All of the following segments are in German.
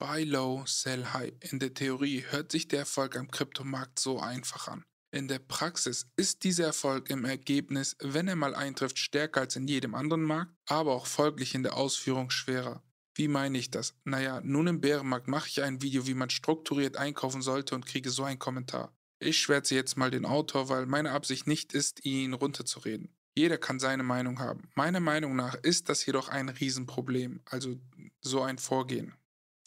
Buy low, sell high. In der Theorie hört sich der Erfolg am Kryptomarkt so einfach an. In der Praxis ist dieser Erfolg im Ergebnis, wenn er mal eintrifft, stärker als in jedem anderen Markt, aber auch folglich in der Ausführung schwerer. Wie meine ich das? Naja, nun im Bärenmarkt mache ich ein Video, wie man strukturiert einkaufen sollte und kriege so einen Kommentar. Ich schwärze jetzt mal den Autor, weil meine Absicht nicht ist, ihn runterzureden. Jeder kann seine Meinung haben. Meiner Meinung nach ist das jedoch ein Riesenproblem, also so ein Vorgehen.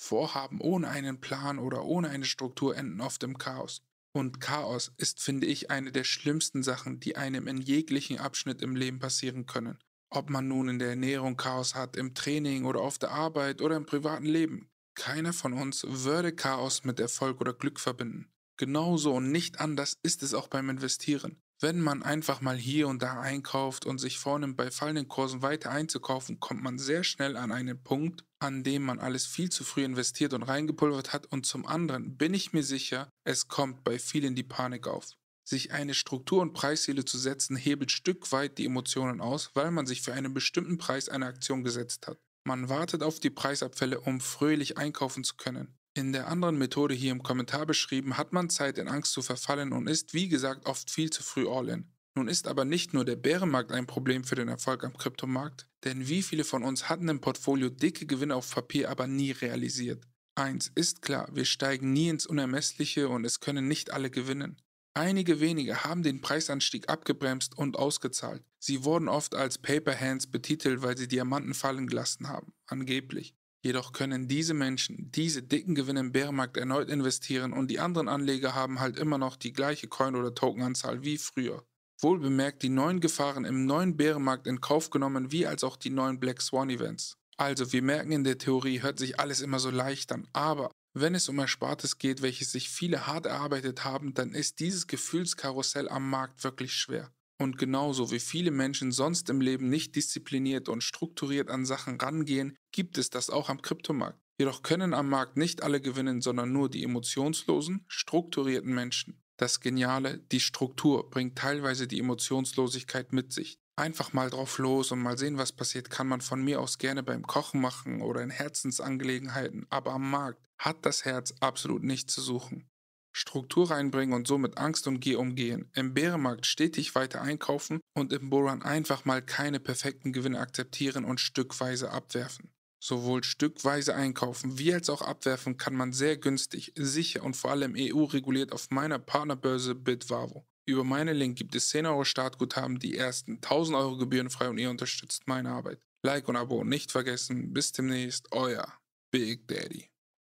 Vorhaben ohne einen Plan oder ohne eine Struktur enden oft im Chaos. Und Chaos ist, finde ich, eine der schlimmsten Sachen, die einem in jeglichen Abschnitt im Leben passieren können. Ob man nun in der Ernährung Chaos hat, im Training oder auf der Arbeit oder im privaten Leben. Keiner von uns würde Chaos mit Erfolg oder Glück verbinden. Genauso und nicht anders ist es auch beim Investieren. Wenn man einfach mal hier und da einkauft und sich vornimmt, bei fallenden Kursen weiter einzukaufen, kommt man sehr schnell an einen Punkt, an dem man alles viel zu früh investiert und reingepulvert hat. Und zum anderen bin ich mir sicher, es kommt bei vielen die Panik auf. Sich eine Struktur und Preisziele zu setzen, hebelt Stück weit die Emotionen aus, weil man sich für einen bestimmten Preis eine Aktion gesetzt hat. Man wartet auf die Preisabfälle, um fröhlich einkaufen zu können. In der anderen Methode hier im Kommentar beschrieben, hat man Zeit in Angst zu verfallen und ist, wie gesagt, oft viel zu früh all in. Nun ist aber nicht nur der Bärenmarkt ein Problem für den Erfolg am Kryptomarkt, denn wie viele von uns hatten im Portfolio dicke Gewinne auf Papier, aber nie realisiert? Eins ist klar, wir steigen nie ins Unermessliche und es können nicht alle gewinnen. Einige wenige haben den Preisanstieg abgebremst und ausgezahlt. Sie wurden oft als Paper Hands betitelt, weil sie Diamanten fallen gelassen haben, angeblich. Jedoch können diese Menschen diese dicken Gewinne im Bärenmarkt erneut investieren und die anderen Anleger haben halt immer noch die gleiche Coin- oder Tokenanzahl wie früher. Wohl bemerkt die neuen Gefahren im neuen Bärenmarkt in Kauf genommen, wie als auch die neuen Black Swan Events. Also, wir merken in der Theorie, hört sich alles immer so leicht an, aber wenn es um Erspartes geht, welches sich viele hart erarbeitet haben, dann ist dieses Gefühlskarussell am Markt wirklich schwer. Und genauso wie viele Menschen sonst im Leben nicht diszipliniert und strukturiert an Sachen rangehen, gibt es das auch am Kryptomarkt. Jedoch können am Markt nicht alle gewinnen, sondern nur die emotionslosen, strukturierten Menschen. Das Geniale, die Struktur bringt teilweise die Emotionslosigkeit mit sich. Einfach mal drauf los und mal sehen, was passiert, kann man von mir aus gerne beim Kochen machen oder in Herzensangelegenheiten, aber am Markt hat das Herz absolut nichts zu suchen. Struktur reinbringen und somit Angst und Gier umgehen, im Bärenmarkt stetig weiter einkaufen und im Bullrun einfach mal keine perfekten Gewinne akzeptieren und stückweise abwerfen. Sowohl stückweise einkaufen wie als auch abwerfen kann man sehr günstig, sicher und vor allem EU-reguliert auf meiner Partnerbörse Bitwavo. Über meine Link gibt es 10 Euro Startguthaben, die ersten 1000 Euro gebührenfrei und ihr unterstützt meine Arbeit. Like und Abo nicht vergessen. Bis demnächst, euer Big Daddy.